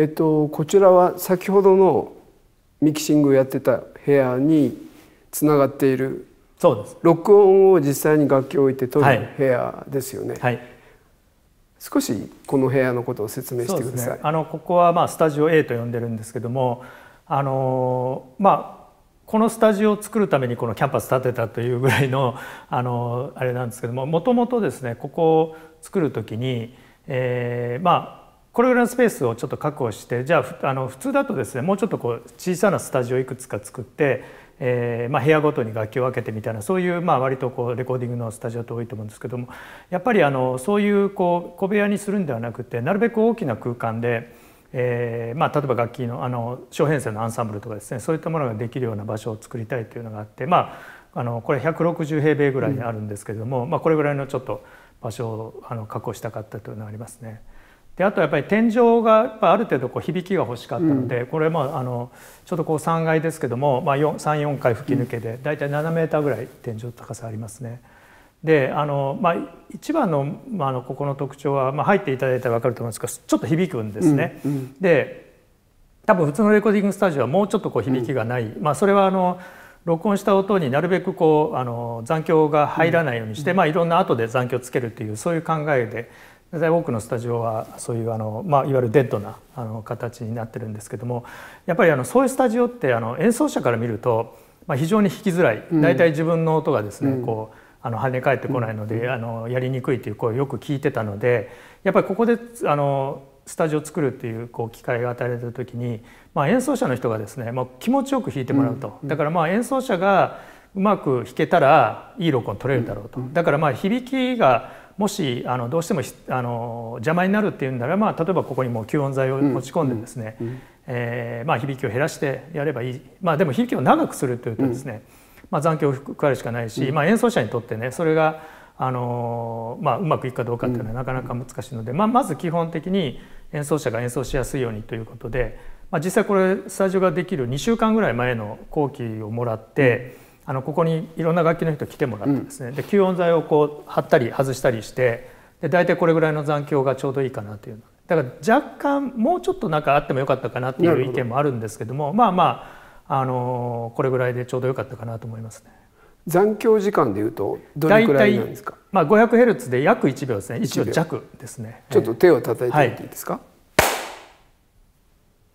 えっと、こちらは先ほどのミキシングをやってた部屋につながっているそうです録音を実際に楽器を置いて撮る部屋ですよね。はい、少しこの部屋のことを説明してください。ね、あのここはまあスタジオ A と呼んでるんですけども、あのまあこのスタジオを作るためにこのキャンパス建てたというぐらいの あのあれなんですけども、もともとですねここを作る時に、えー、まあこれぐらいのスペースをちょっと確保してじゃああの普通だとですねもうちょっとこう小さなスタジオいくつか作って、えーまあ、部屋ごとに楽器を分けてみたいなそういう、まあ、割とこうレコーディングのスタジオって多いと思うんですけどもやっぱりあのそういうこう小部屋にするんではなくてなるべく大きな空間で。えーまあ、例えば楽器のあの小編成のアンサンブルとかですねそういったものができるような場所を作りたいというのがあって、まあ、あのこれ160平米ぐらいあるんですけれども、うん、まあ、これぐらいのちょっと場所をあの確保したかったというのはありますね。であとやっぱり天井がやっぱある程度こう響きが欲しかったので、うん、これまああのちょっとこう3階ですけども、まあ、34回吹き抜けで大体7メーターぐらい天井高さありますね。であの、まあ、一番の,、まあ、のここの特徴は、まあ、入っていただいたら分かると思うんですけどちょっと響くんですね。うんうん、で多分普通のレコーディングスタジオはもうちょっとこう響きがない、まあ、それはあの録音した音になるべくこうあの残響が入らないようにして、まあ、いろんな後で残響つけるというそういう考えで。大体多くのスタジオはそういうあの、まあ、いわゆるデッドなあの形になってるんですけどもやっぱりあのそういうスタジオってあの演奏者から見ると、まあ、非常に弾きづらい大体、うん、自分の音がですね、うん、こうあの跳ね返ってこないので、うん、あのやりにくいという声をよく聞いてたのでやっぱりここであのスタジオを作るっていうこう機会が与えられた時に、まあ、演奏者の人がですね、まあ、気持ちよく弾いてもらうと。だからまあ演奏者がうまく弾けたらいい録音取れるだろうと。だからまあ響きがもしあのどうしてもあの邪魔になるっていうんなら、まあ、例えばここにも吸音材を持ち込んでですね、うんうん、えー、まあ、響きを減らしてやればいい、まあ、でも響きを長くするというとですね、まあ、残響を加えるしかないし、まあ、演奏者にとってねそれがあの、まあ、うまくいくかどうかっていうのはなかなか難しいので、まあ、まず基本的に演奏者が演奏しやすいようにということで、まあ、実際これスタジオができる2週間ぐらい前の後期をもらって。あのここにいろんな楽器の人来てもらってですね、うん、で吸音材をこう貼ったり外したりしてで大体これぐらいの残響がちょうどいいかなというだから若干もうちょっと中あってもよかったかなっていう意見もあるんですけどもまあまあ、あのー、これぐらいでちょうどよかったかなと思いますね。残響時間でいうとどれくらいなんですか。まあ五百ヘルツで約一秒ですね。一秒弱ですね。ちょっと手を叩いてみていいですか。は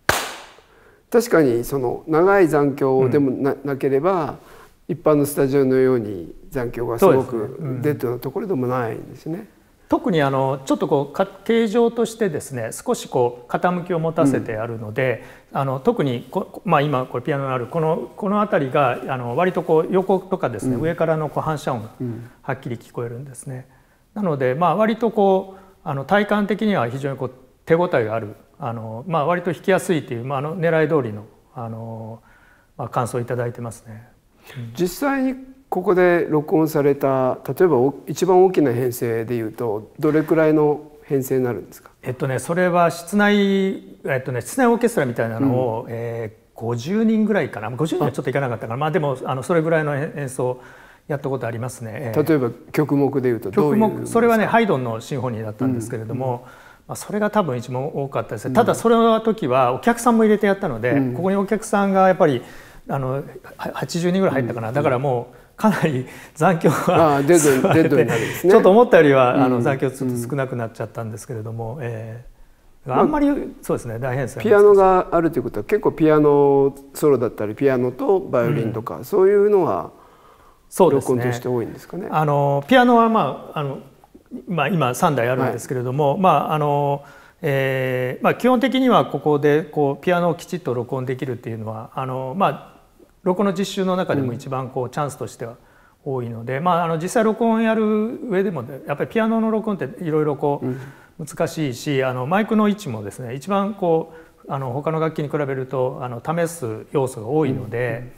い、確かにその長い残響でもな,、なければ、一般のスタジオのように残響がすごく出てるところでもないんですね。特にあのちょっとこう形状としてですね少しこう傾きを持たせてあるので、うん、あの特にこ、まあ、今これピアノのあるこのこの辺りがあの割とこう横とかですね、うん、上からのこう反射音がはっきり聞こえるんですね。うん、なので、まあ、割とこうあの体感的には非常にこう手応えがあるあの、まあ、割と弾きやすいという、まあ、あの狙い通りのあの、まあ、感想を頂いてますね。実際にここで録音された例えば一番大きな編成でいうとどれくらいの編成になるんですかえっとねそれは室内えっとね室内オーケストラみたいなのを、うん、えー、50人ぐらいかな50人はちょっといかなかったからまあでもあのそれぐらいの演奏やったことありますね。例えば曲目でいうと曲目それはねハイドンのシンフォニーだったんですけれども。うんうんまあ、それが多分一番多かったです、ね、ただそれの時はお客さんも入れてやったので、うん、ここにお客さんがやっぱりあの80人ぐらい入ったかな、だからもうかなり残響が出て、ちょっと思ったよりはあの残響ちょっと少なくなっちゃったんですけれども、えー、あんまり、そうですね大変ですピアノがあるということは結構ピアノソロだったりピアノとバイオリンとか、うん、そういうのは録音として多いんですかね。ねあのピアノは、まあ、あのまあ、今3台あるんですけれども、はい、まああのえーまあ、基本的にはここでこうピアノをきちっと録音できるっていうのはあの、まあ、録音の実習の中でも一番こうチャンスとしては多いので、まあ、あの実際録音やる上でもやっぱりピアノの録音っていろいろこう難しいし、あのマイクの位置もですね一番こうあの他の楽器に比べるとあの試す要素が多いので、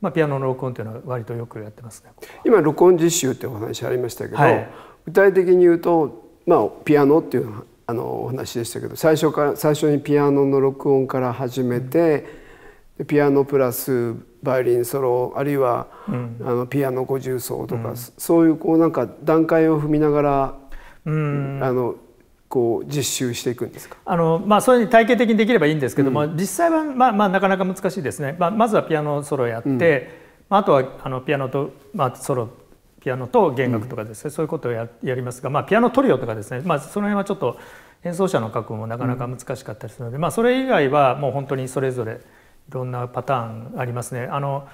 まあ、ピアノの録音というのは割とよくやってますね今録音実習ってお話ありましたけど、はい、具体的に言うと、まあ、ピアノっていうあのお話でしたけど最初から最初にピアノの録音から始めて、でピアノプラスバイオリンソロあるいは、うん、あのピアノ五重奏とか、うん、そういうこうなんか段階を踏みながら、うん、あのこう実習していくんですあの、まあ、それに体系的にできればいいんですけども、うん、実際は、まあまあ、なかなか難しいですね、まあ、まずはピアノソロやって、うん、あとはあのピアノと、まあ、ソロピアノと弦楽とかですね、うん、そういうことをややりますが、まあ、ピアノトリオとかですね、まあ、その辺はちょっと演奏者の覚悟もなかなか難しかったりするので、まあ、それ以外はもう本当にそれぞれ。いろんなパターンありますね。あの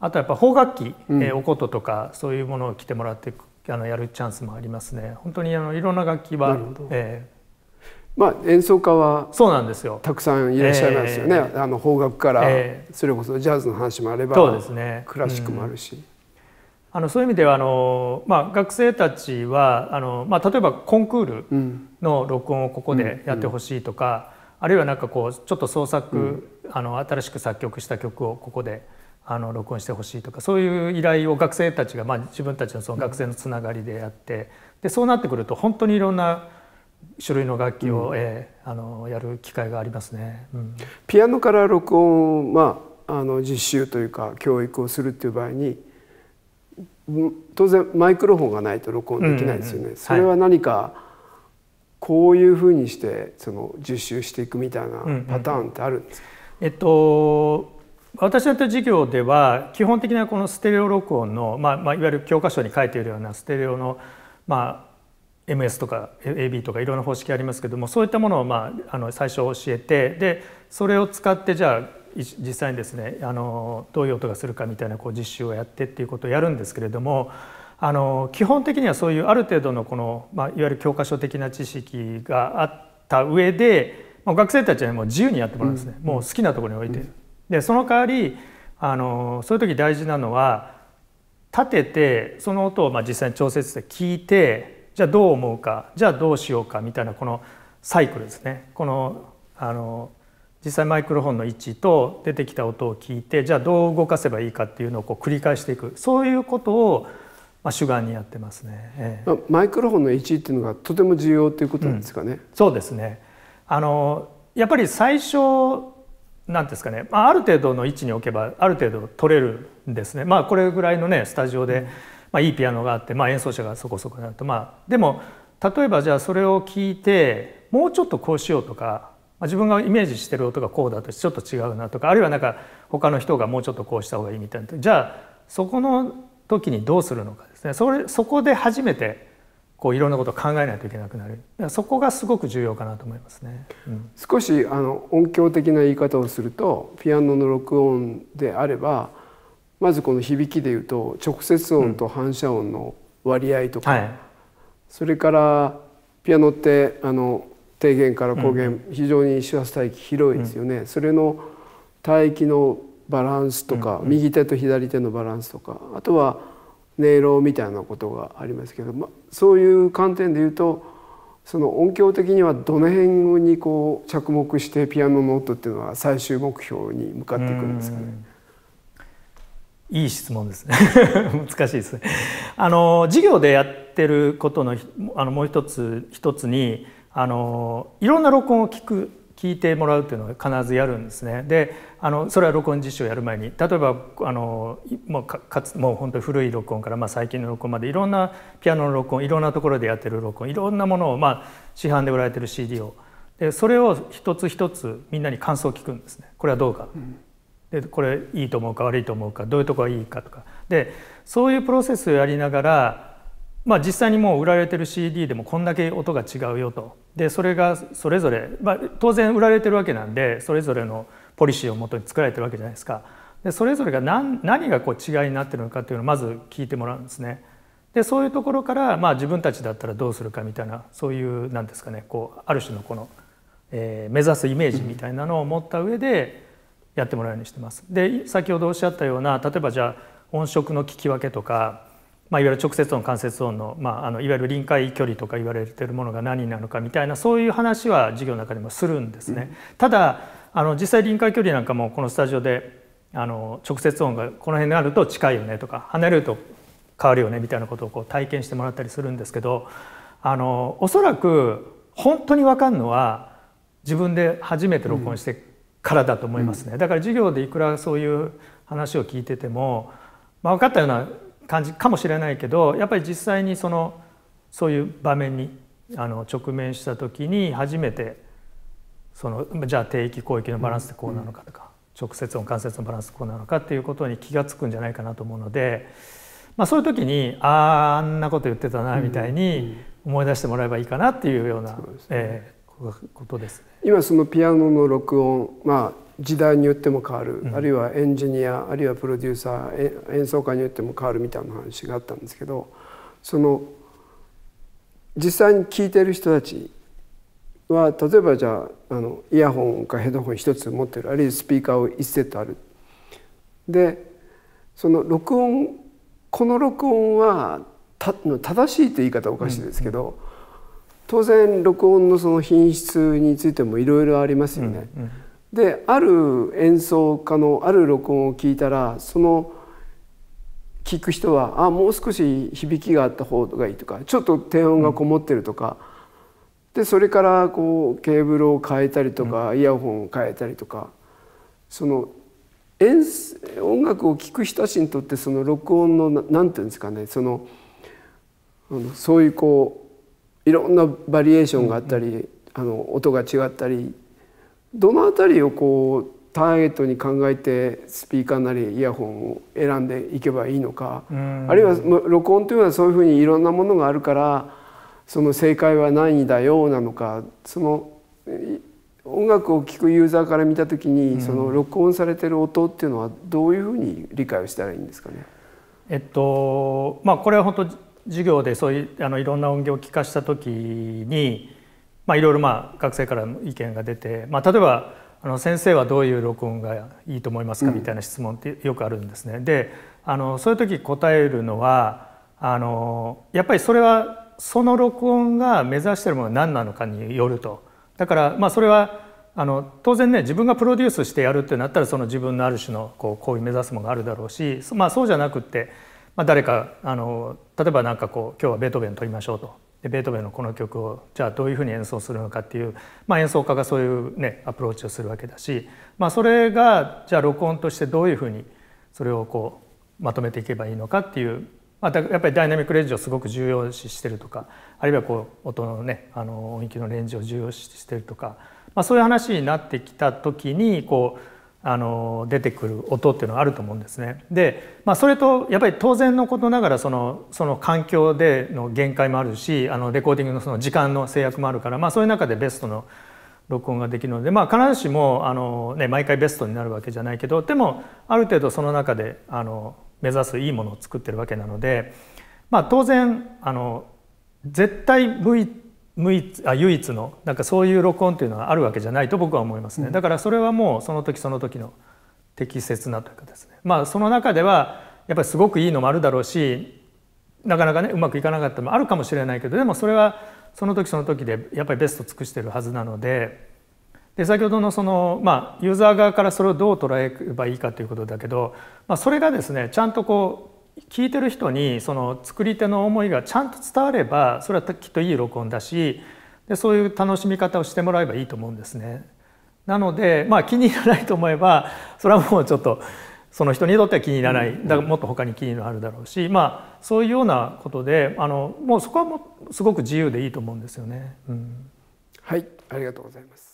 あとやっぱ邦楽器、うん、えお琴とかそういうものを着てもらってあのやるチャンスもありますね。本当にあのいろんな楽器は、えー、まあ演奏家はそうなんですよ。たくさんいらっしゃいますよね。えー、あの邦楽から、えー、それこそジャズの話もあれば、そうですね。クラシックもあるし。うん、あのそういう意味ではあの、まあ、学生たちはあの、まあ、例えばコンクールの録音をここでやってほしいとか、うんあるいは何かこうちょっと創作、うん、あの新しく作曲した曲をここであの録音してほしいとかそういう依頼を学生たちが、まあ、自分たちのその学生のつながりでやって、でそうなってくると本当にいろんな種類の楽器を、うん、えー、あのやる機会がありますね、うん、ピアノから録音まああの実習というか教育をするっていう場合に当然マイクロフォンがないと録音できないですよね。それは何か、はいこういうふうにしてその受習していくみたいなパターンってあるんですか、うんうん、えっと私のやった授業では基本的なこのステレオ録音の、まあまあ、いわゆる教科書に書いているようなステレオの、まあ、MS とか AB とかいろんな方式ありますけどもそういったものを、まあ、あの最初教えてでそれを使ってじゃあ実際にですねあのどういう音がするかみたいなこう実習をやってっていうことをやるんですけれども。あの基本的にはそういうある程度のこの、まあ、いわゆる教科書的な知識があった上で、まあ、学生たちはもう自由にやってもらうんですね、うん、もう好きなところに置いてでその代わりあのそういう時大事なのは立ててその音をまあ実際に調節して聞いてじゃあどう思うかじゃあどうしようかみたいなこのサイクルですねこのあの実際マイクロフォンの位置と出てきた音を聞いてじゃあどう動かせばいいかっていうのをこう繰り返していくそういうことをまあ、主眼にやってますね、ええ、マイクロフォンの位置っていうのがとても重要ということなんですかね、うん、そうですねあのやっぱり最初なんですかね、まあ、ある程度の位置に置けばある程度取れるんですね、まあ、これぐらいのねスタジオで、まあ、いいピアノがあって、まあ、演奏者がそこそこになるとまあでも例えばじゃあそれを聞いてもうちょっとこうしようとか自分がイメージしてる音がこうだとちょっと違うなとかあるいはなんか他の人がもうちょっとこうした方がいいみたいなじゃあそこの時にどうするのかですねそれそこで初めてこういろんなことを考えないといけなくなるそこがすごく重要かなと思いますね、うん、少しあの音響的な言い方をするとピアノの録音であればまずこの響きでいうと直接音と反射音の割合とか、うんはい、それからピアノってあの低減から高減、うん、非常に周波数帯域広いですよね、それの帯域のバランスとか、右手と左手のバランスとかあとは音色みたいなことがありますけど、ま、そういう観点で言うとその音響的にはどの辺にこう着目してピアノの音っていうのは最終目標に向かっていくんですかね。いい質問ですね 難しいですね。あの授業でやってることのあのもう一つ一つにあのいろんな録音を聞く聞いてもらうっていうのは必ずやるんですね。であのそれは録音実習をやる前に例えばあのもうかつもう本当に古い録音から、まあ、最近の録音までいろんなピアノの録音いろんなところでやってる録音いろんなものを、まあ、市販で売られてる CD をでそれを一つ一つみんなに感想を聞くんですねこれはどうか、でこれいいと思うか悪いと思うかどういうとこがいいかとかでそういうプロセスをやりながらまあ、実際にもう売られてる CD でもこんだけ音が違うよとでそれがそれぞれ、まあ、当然売られてるわけなんでそれぞれのポリシーをもとに作られてるわけじゃないですかでそれぞれが何何がこう違いになってるのかっていうのをまず聞いてもらうんですね。でそういうところから、まあ、自分たちだったらどうするかみたいなそういうなんですかねこうある種のこの、えー、目指すイメージみたいなのを持った上でやってもらうようにしてます。で先ほどおっしゃったような例えばじゃあ音色の聞き分けとかまあ、いわゆる直接音間接音の,、まあ、あのいわゆる臨界距離とか言われてるものが何なのかみたいなそういう話は授業の中でもするんですね。ただあの実際臨界距離なんかもこのスタジオであの直接音がこの辺になると近いよねとか離れると変わるよねみたいなことをこう体験してもらったりするんですけどあのおそらく本当に分かるのは自分で初めて録音してからだと思いますね、うんうん、だから授業でいくらそういう話を聞いてても、まあ、分かったような感じかもしれないけどやっぱり実際にそのそういう場面にあの直面した時に初めてそのじゃあ低域広域のバランスってこうなのかとか、うん、直接音関節のバランスこうなのかっていうことに気が付くんじゃないかなと思うので、まあ、そういう時にあああんなこと言ってたなみたいに思い出してもらえばいいかなっていうような、うんうんね、えー、ことです、ね、今そのピアノの録音、まあ時代によっても変わる、あるいはエンジニアあるいはプロデューサー演奏家によっても変わるみたいな話があったんですけどその実際に聴いてる人たちは例えばじゃああのイヤホンかヘッドホン1つ持ってるあるいはスピーカーを1セットある。でその録音この録音はた正しいという言い方はおかしいですけど、うんうん、当然録音のその品質についてもいろいろありますよね。うんうんである演奏家のある録音を聞いたらその聞く人はあもう少し響きがあった方がいいとかちょっと低音がこもってるとか、うん、でそれからこうケーブルを変えたりとか、うん、イヤホンを変えたりとかその演音楽を聴く人たちにとってその録音の何て言うんですかねそのそういうこういろんなバリエーションがあったり、うん、あの音が違ったりどの辺りをこうターゲットに考えてスピーカーなりイヤホンを選んでいけばいいのかあるいは録音というのはそういうふうにいろんなものがあるからその正解は何だよなのかその音楽を聴くユーザーから見た時にその録音されてる音っていうのはどういうふうに理解をしたらいいんですかね、えっとまあ、これは本当授業でそういうあのいろんな音源を聞かした時にまあ、いろいろまあ学生からの意見が出て、まあ、例えばあの先生はどういう録音がいいと思いますかみたいな質問ってよくあるんですね。うん、であのそういう時答えるのはあのやっぱりそれはその録音が目指してるものが何なのかによると。だからまあそれはあの当然ね自分がプロデュースしてやるってなったらその自分のある種のこう行為目指すものがあるだろうし、まあ、そうじゃなくって、まあ、誰かあの例えば何かこう今日はベートーベン撮りましょうとでベートーベンのこの曲をじゃあどういうふうに演奏するのかっていう、まあ、演奏家がそういう、ね、アプローチをするわけだし、まあ、それがじゃあ録音としてどういうふうにそれをこうまとめていけばいいのかっていう、まあ、やっぱりダイナミックレンジをすごく重要視してるとかあるいはこう音のねあの音域のレンジを重要視してるとか、まあ、そういう話になってきた時にこうあの出てくる音っていうのはあると思うんですね。で、まあ、それとやっぱり当然のことながらそのその環境での限界もあるしあのレコーディングのその時間の制約もあるから、まあ、そういう中でベストの録音ができるので、まあ、必ずしもあの、ね、毎回ベストになるわけじゃないけどでもある程度その中であの目指すいいものを作ってるわけなので、まあ、当然あの絶対 V 無一あ唯一のなんかそういう録音というのはあるわけじゃないと僕は思いますね、だからそれはもうその時その時の適切なというかですねまあその中ではやっぱりすごくいいのもあるだろうしなかなかねうまくいかなかったのもあるかもしれないけどでもそれはその時その時でやっぱりベスト尽くしてるはずなのでで先ほどのその、まあ、ユーザー側からそれをどう捉えればいいかということだけど、まあ、それがですねちゃんとこう聞いてる人にその作り手の思いがちゃんと伝わればそれはきっといい録音だしでそういう楽しみ方をしてもらえばいいと思うんですね。なのでまあ気に入らないと思えばそれはもうちょっとその人にとっては気に入らない、だからもっと他に気になるだろうし、まあ、そういうようなことであのもうそこはもすごく自由でいいと思うんですよね。うん、はいありがとうございます